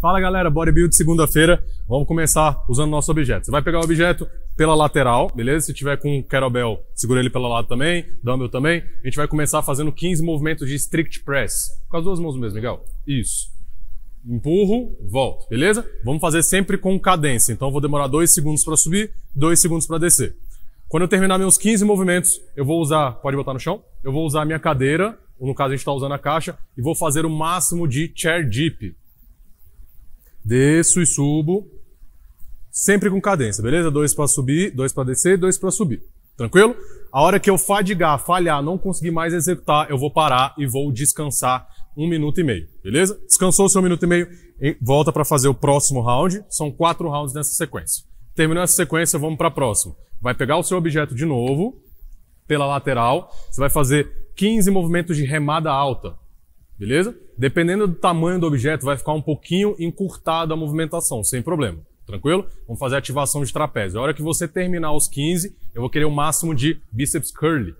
Fala galera, bodybuild segunda-feira. Vamos começar usando nosso objeto. Você vai pegar o objeto pela lateral, beleza? Se tiver com kettlebell, segura ele pela lado também, dumbbell também. A gente vai começar fazendo 15 movimentos de strict press. Com as duas mãos mesmo, Miguel. Isso. Empurro, volto, beleza? Vamos fazer sempre com cadência. Então eu vou demorar 2 segundos para subir, 2 segundos para descer. Quando eu terminar meus 15 movimentos, eu vou usar, pode botar no chão, eu vou usar a minha cadeira, ou no caso a gente está usando a caixa, e vou fazer o máximo de chair dip, Desço e subo, sempre com cadência, beleza? Dois para subir, dois para descer, dois para subir. Tranquilo? A hora que eu fadigar, falhar, não conseguir mais executar, eu vou parar e vou descansar um minuto e meio, beleza? Descansou o seu minuto e meio, volta para fazer o próximo round. São quatro rounds nessa sequência. Terminou essa sequência, vamos para a próxima. Vai pegar o seu objeto de novo, pela lateral, você vai fazer 15 movimentos de remada alta. Beleza? Dependendo do tamanho do objeto, vai ficar um pouquinho encurtada a movimentação, sem problema. Tranquilo? Vamos fazer a ativação de trapézio. A hora que você terminar os 15, eu vou querer o máximo de bíceps curly.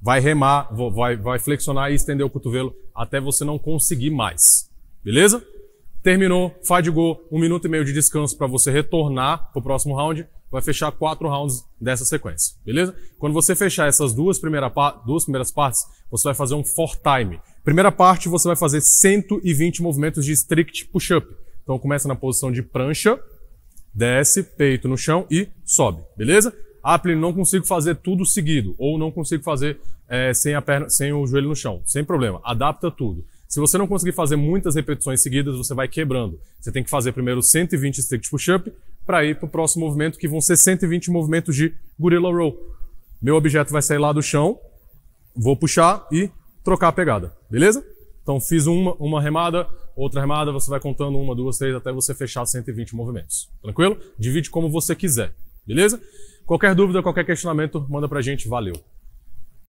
Vai remar, vai, vai flexionar e estender o cotovelo até você não conseguir mais. Beleza? Terminou, fadigou, um minuto e meio de descanso para você retornar para o próximo round. Vai fechar quatro rounds dessa sequência, beleza? Quando você fechar essas duas, primeira duas primeiras partes, você vai fazer um for time. Primeira parte, você vai fazer 120 movimentos de strict push-up. Então começa na posição de prancha, desce, peito no chão e sobe, beleza? Apple ah, não consigo fazer tudo seguido, ou não consigo fazer é, sem, a perna, sem o joelho no chão. Sem problema, adapta tudo. Se você não conseguir fazer muitas repetições seguidas, você vai quebrando. Você tem que fazer primeiro 120 strict push-up para ir para o próximo movimento, que vão ser 120 movimentos de gorilla row. Meu objeto vai sair lá do chão, vou puxar e trocar a pegada, beleza? Então fiz uma, uma remada, outra remada, você vai contando uma, duas, três, até você fechar 120 movimentos. Tranquilo? Divide como você quiser, beleza? Qualquer dúvida, qualquer questionamento, manda pra gente. Valeu!